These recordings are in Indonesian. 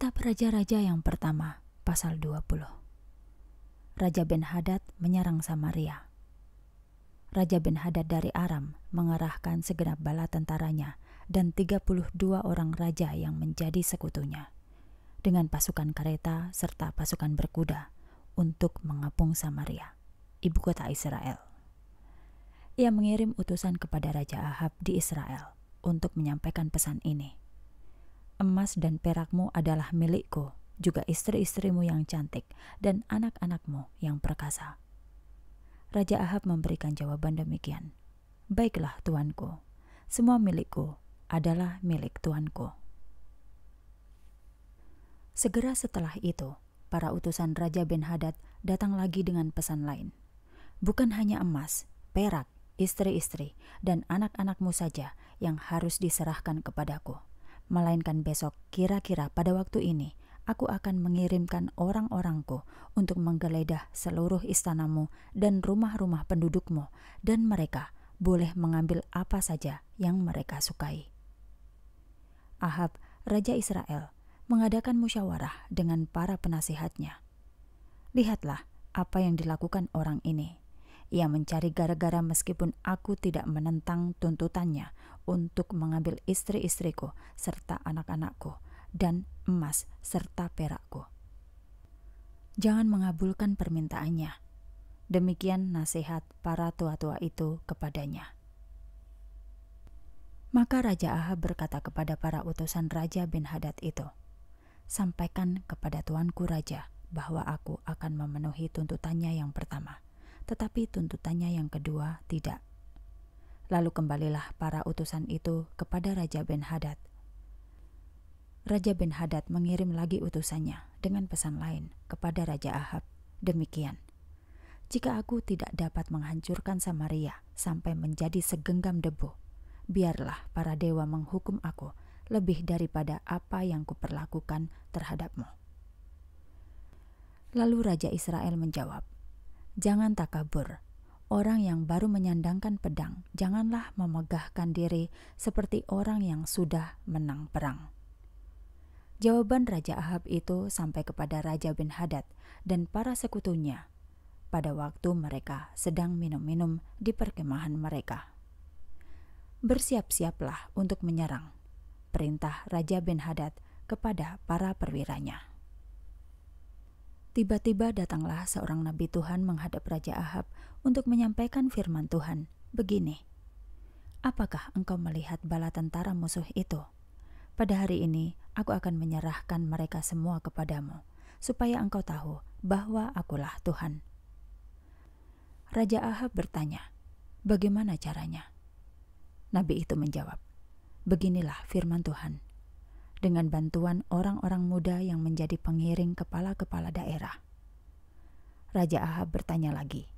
Kitab Raja-Raja yang pertama, pasal 20. Raja Ben Hadad menyerang Samaria. Raja Ben Hadad dari Aram mengerahkan segenap bala tentaranya dan 32 orang raja yang menjadi sekutunya dengan pasukan kereta serta pasukan berkuda untuk mengepung Samaria, ibu kota Israel. Ia mengirim utusan kepada Raja Ahab di Israel untuk menyampaikan pesan ini emas dan perakmu adalah milikku, juga istri-istrimu yang cantik dan anak-anakmu yang perkasa. Raja Ahab memberikan jawaban demikian. Baiklah tuanku, semua milikku adalah milik tuanku. Segera setelah itu, para utusan Raja Ben-Hadad datang lagi dengan pesan lain. Bukan hanya emas, perak, istri-istri, dan anak-anakmu saja yang harus diserahkan kepadaku melainkan besok kira-kira pada waktu ini aku akan mengirimkan orang-orangku untuk menggeledah seluruh istanamu dan rumah-rumah pendudukmu, dan mereka boleh mengambil apa saja yang mereka sukai. Ahab, raja Israel, mengadakan musyawarah dengan para penasihatnya. Lihatlah apa yang dilakukan orang ini. Ia mencari gara-gara meskipun aku tidak menentang tuntutannya untuk mengambil istri-istriku serta anak-anakku dan emas serta perakku. Jangan mengabulkan permintaannya. Demikian nasihat para tua-tua itu kepadanya. Maka Raja Ahab berkata kepada para utusan Raja bin Hadad itu, Sampaikan kepada tuanku Raja bahwa aku akan memenuhi tuntutannya yang pertama.' tetapi tuntutannya yang kedua tidak. Lalu kembalilah para utusan itu kepada Raja Ben-Hadad. Raja Ben-Hadad mengirim lagi utusannya dengan pesan lain kepada Raja Ahab. Demikian, jika aku tidak dapat menghancurkan Samaria sampai menjadi segenggam debu, biarlah para dewa menghukum aku lebih daripada apa yang kuperlakukan terhadapmu. Lalu Raja Israel menjawab, Jangan takabur. Orang yang baru menyandangkan pedang, janganlah memegahkan diri seperti orang yang sudah menang perang. Jawaban Raja Ahab itu sampai kepada Raja bin Hadad dan para sekutunya pada waktu mereka sedang minum-minum di perkemahan mereka. Bersiap-siaplah untuk menyerang, perintah Raja bin Hadad kepada para perwiranya. Tiba-tiba datanglah seorang nabi Tuhan menghadap Raja Ahab untuk menyampaikan firman Tuhan begini, Apakah engkau melihat bala tentara musuh itu? Pada hari ini, aku akan menyerahkan mereka semua kepadamu, supaya engkau tahu bahwa akulah Tuhan. Raja Ahab bertanya, Bagaimana caranya? Nabi itu menjawab, Beginilah firman Tuhan, dengan bantuan orang-orang muda yang menjadi pengiring kepala-kepala daerah. Raja Ahab bertanya lagi,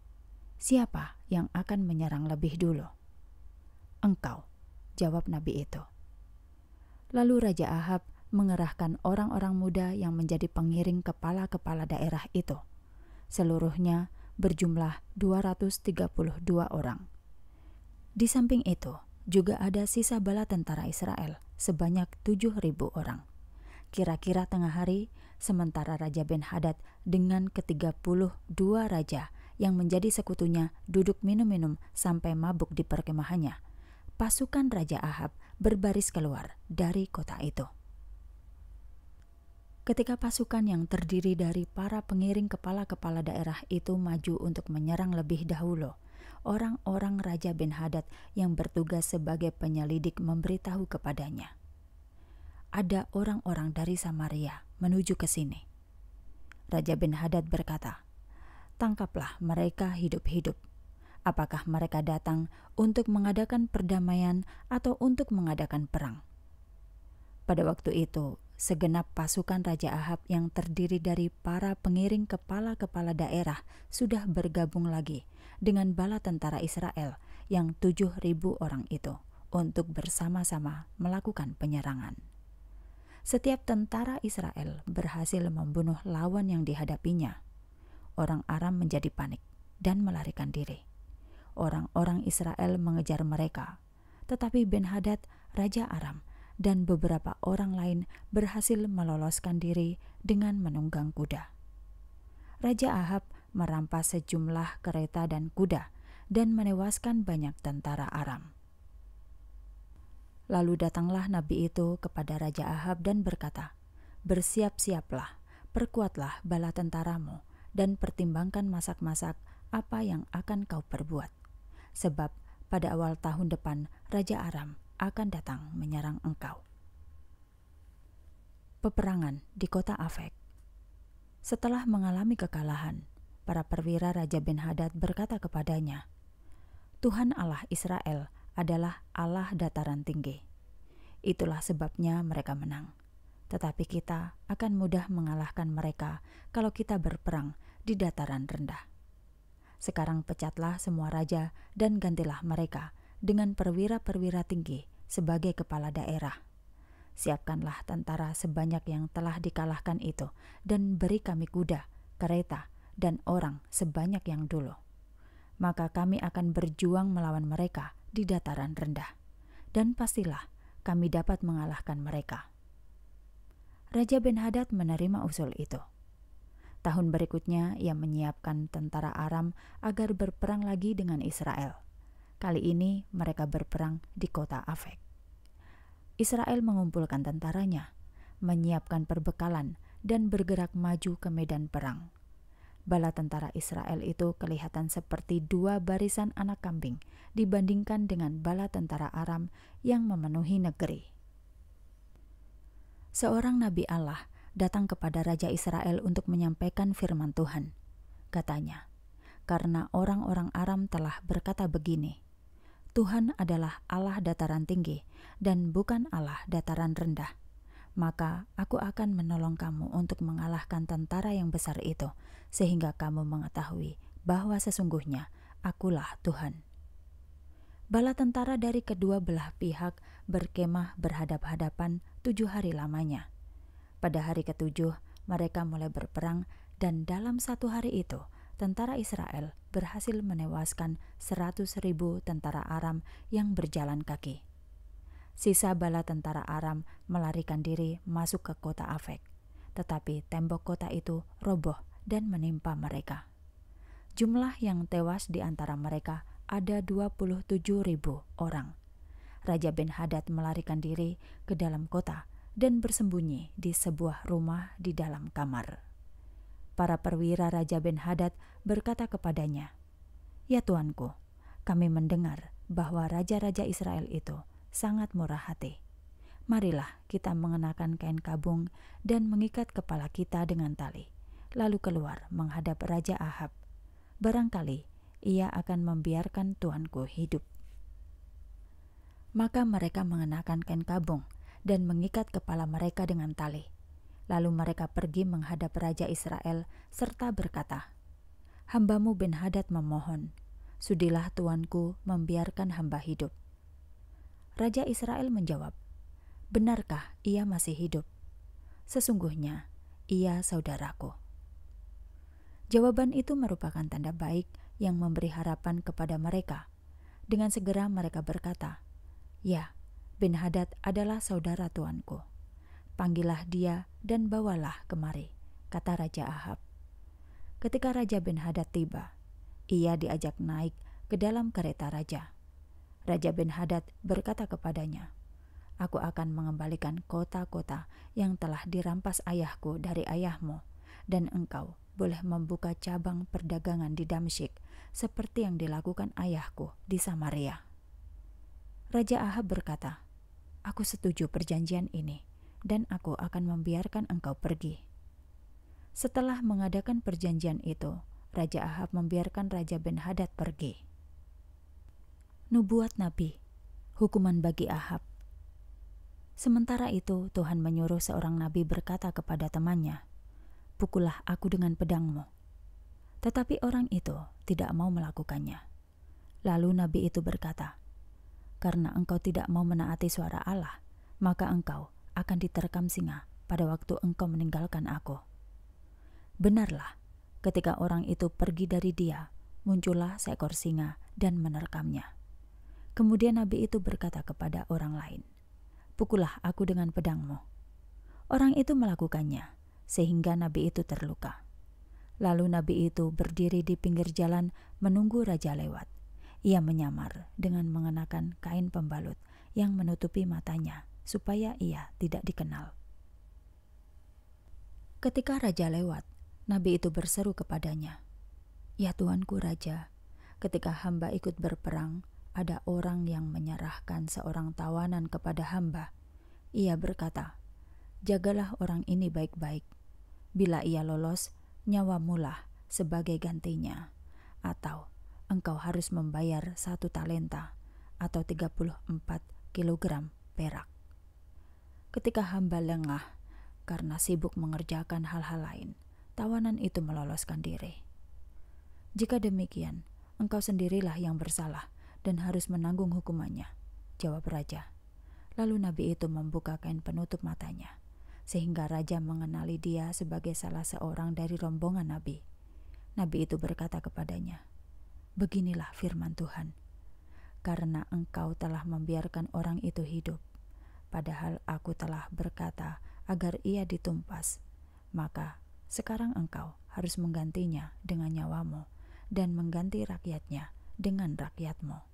"Siapa yang akan menyerang lebih dulu?" "Engkau," jawab nabi itu. Lalu Raja Ahab mengerahkan orang-orang muda yang menjadi pengiring kepala-kepala daerah itu. Seluruhnya berjumlah 232 orang. Di samping itu, juga ada sisa bala tentara Israel sebanyak 7.000 orang. Kira-kira tengah hari, sementara Raja Ben-Hadad dengan ke-32 raja yang menjadi sekutunya duduk minum-minum sampai mabuk di perkemahannya, pasukan Raja Ahab berbaris keluar dari kota itu. Ketika pasukan yang terdiri dari para pengiring kepala-kepala daerah itu maju untuk menyerang lebih dahulu, orang-orang Raja Ben Hadad yang bertugas sebagai penyelidik memberitahu kepadanya. Ada orang-orang dari Samaria menuju ke sini. Raja Ben Hadad berkata, Tangkaplah mereka hidup-hidup. Apakah mereka datang untuk mengadakan perdamaian atau untuk mengadakan perang? Pada waktu itu, segenap pasukan Raja Ahab yang terdiri dari para pengiring kepala-kepala daerah sudah bergabung lagi dengan bala tentara Israel yang tujuh ribu orang itu untuk bersama-sama melakukan penyerangan. Setiap tentara Israel berhasil membunuh lawan yang dihadapinya. Orang Aram menjadi panik dan melarikan diri. Orang-orang Israel mengejar mereka, tetapi Ben-Hadad, raja Aram, dan beberapa orang lain berhasil meloloskan diri dengan menunggang kuda. Raja Ahab merampas sejumlah kereta dan kuda dan menewaskan banyak tentara Aram. Lalu datanglah nabi itu kepada Raja Ahab dan berkata, "Bersiap-siaplah, perkuatlah bala tentaramu dan pertimbangkan masak-masak apa yang akan kau perbuat. Sebab pada awal tahun depan Raja Aram akan datang menyerang engkau." Peperangan di kota Afek. Setelah mengalami kekalahan, para perwira Raja Ben Hadad berkata kepadanya, Tuhan Allah Israel adalah Allah dataran tinggi. Itulah sebabnya mereka menang. Tetapi kita akan mudah mengalahkan mereka kalau kita berperang di dataran rendah. Sekarang pecatlah semua raja dan gantilah mereka dengan perwira-perwira tinggi sebagai kepala daerah. Siapkanlah tentara sebanyak yang telah dikalahkan itu dan beri kami kuda, kereta, dan orang sebanyak yang dulu. Maka kami akan berjuang melawan mereka di dataran rendah, dan pastilah kami dapat mengalahkan mereka. Raja Ben-Hadad menerima usul itu. Tahun berikutnya, ia menyiapkan tentara Aram agar berperang lagi dengan Israel. Kali ini, mereka berperang di kota Afek. Israel mengumpulkan tentaranya, menyiapkan perbekalan, dan bergerak maju ke medan perang. Bala tentara Israel itu kelihatan seperti dua barisan anak kambing dibandingkan dengan bala tentara Aram yang memenuhi negeri. Seorang nabi Allah datang kepada raja Israel untuk menyampaikan firman Tuhan. Katanya, "Karena orang-orang Aram telah berkata begini: Tuhan adalah Allah dataran tinggi dan bukan Allah dataran rendah." maka aku akan menolong kamu untuk mengalahkan tentara yang besar itu, sehingga kamu mengetahui bahwa sesungguhnya akulah Tuhan. Bala tentara dari kedua belah pihak berkemah berhadap-hadapan tujuh hari lamanya. Pada hari ketujuh, mereka mulai berperang dan dalam satu hari itu, tentara Israel berhasil menewaskan seratus ribu tentara Aram yang berjalan kaki sisa bala tentara Aram melarikan diri masuk ke kota Afek. Tetapi tembok kota itu roboh dan menimpa mereka. Jumlah yang tewas di antara mereka ada 27 ribu orang. Raja Ben Hadad melarikan diri ke dalam kota dan bersembunyi di sebuah rumah di dalam kamar. Para perwira Raja Ben Hadad berkata kepadanya, Ya Tuanku, kami mendengar bahwa raja-raja Israel itu sangat murah hati. Marilah kita mengenakan kain kabung dan mengikat kepala kita dengan tali, lalu keluar menghadap Raja Ahab. Barangkali ia akan membiarkan tuanku hidup. Maka mereka mengenakan kain kabung dan mengikat kepala mereka dengan tali. Lalu mereka pergi menghadap Raja Israel serta berkata, Hambamu Ben Hadad memohon, Sudilah tuanku membiarkan hamba hidup Raja Israel menjawab, "Benarkah ia masih hidup? Sesungguhnya ia saudaraku." Jawaban itu merupakan tanda baik yang memberi harapan kepada mereka. Dengan segera mereka berkata, "Ya, bin Hadad adalah saudara tuanku. Panggillah dia dan bawalah kemari," kata Raja Ahab. Ketika Raja bin Hadad tiba, ia diajak naik ke dalam kereta raja. Raja Ben Hadad berkata kepadanya, Aku akan mengembalikan kota-kota yang telah dirampas ayahku dari ayahmu, dan engkau boleh membuka cabang perdagangan di Damsyik seperti yang dilakukan ayahku di Samaria. Raja Ahab berkata, Aku setuju perjanjian ini, dan aku akan membiarkan engkau pergi. Setelah mengadakan perjanjian itu, Raja Ahab membiarkan Raja Ben Hadad pergi. Nubuat Nabi, hukuman bagi Ahab. Sementara itu, Tuhan menyuruh seorang nabi berkata kepada temannya, "Pukullah aku dengan pedangmu." Tetapi orang itu tidak mau melakukannya. Lalu nabi itu berkata, "Karena engkau tidak mau menaati suara Allah, maka engkau akan diterkam singa pada waktu engkau meninggalkan aku." Benarlah, ketika orang itu pergi dari dia, muncullah seekor singa dan menerkamnya. Kemudian nabi itu berkata kepada orang lain, "Pukullah aku dengan pedangmu." Orang itu melakukannya sehingga nabi itu terluka. Lalu nabi itu berdiri di pinggir jalan menunggu raja lewat. Ia menyamar dengan mengenakan kain pembalut yang menutupi matanya supaya ia tidak dikenal. Ketika raja lewat, nabi itu berseru kepadanya, "Ya Tuanku raja, ketika hamba ikut berperang, ada orang yang menyerahkan seorang tawanan kepada hamba. Ia berkata, "Jagalah orang ini baik-baik. Bila ia lolos, nyawamulah sebagai gantinya, atau engkau harus membayar satu talenta atau 34 kilogram perak." Ketika hamba lengah karena sibuk mengerjakan hal-hal lain, tawanan itu meloloskan diri. Jika demikian, engkau sendirilah yang bersalah dan harus menanggung hukumannya, jawab raja. Lalu nabi itu membuka kain penutup matanya, sehingga raja mengenali dia sebagai salah seorang dari rombongan nabi. Nabi itu berkata kepadanya, "Beginilah firman Tuhan: Karena engkau telah membiarkan orang itu hidup, padahal aku telah berkata agar ia ditumpas, maka sekarang engkau harus menggantinya dengan nyawamu dan mengganti rakyatnya dengan rakyatmu."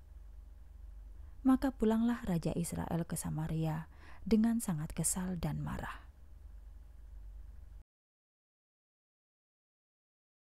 maka pulanglah Raja Israel ke Samaria dengan sangat kesal dan marah.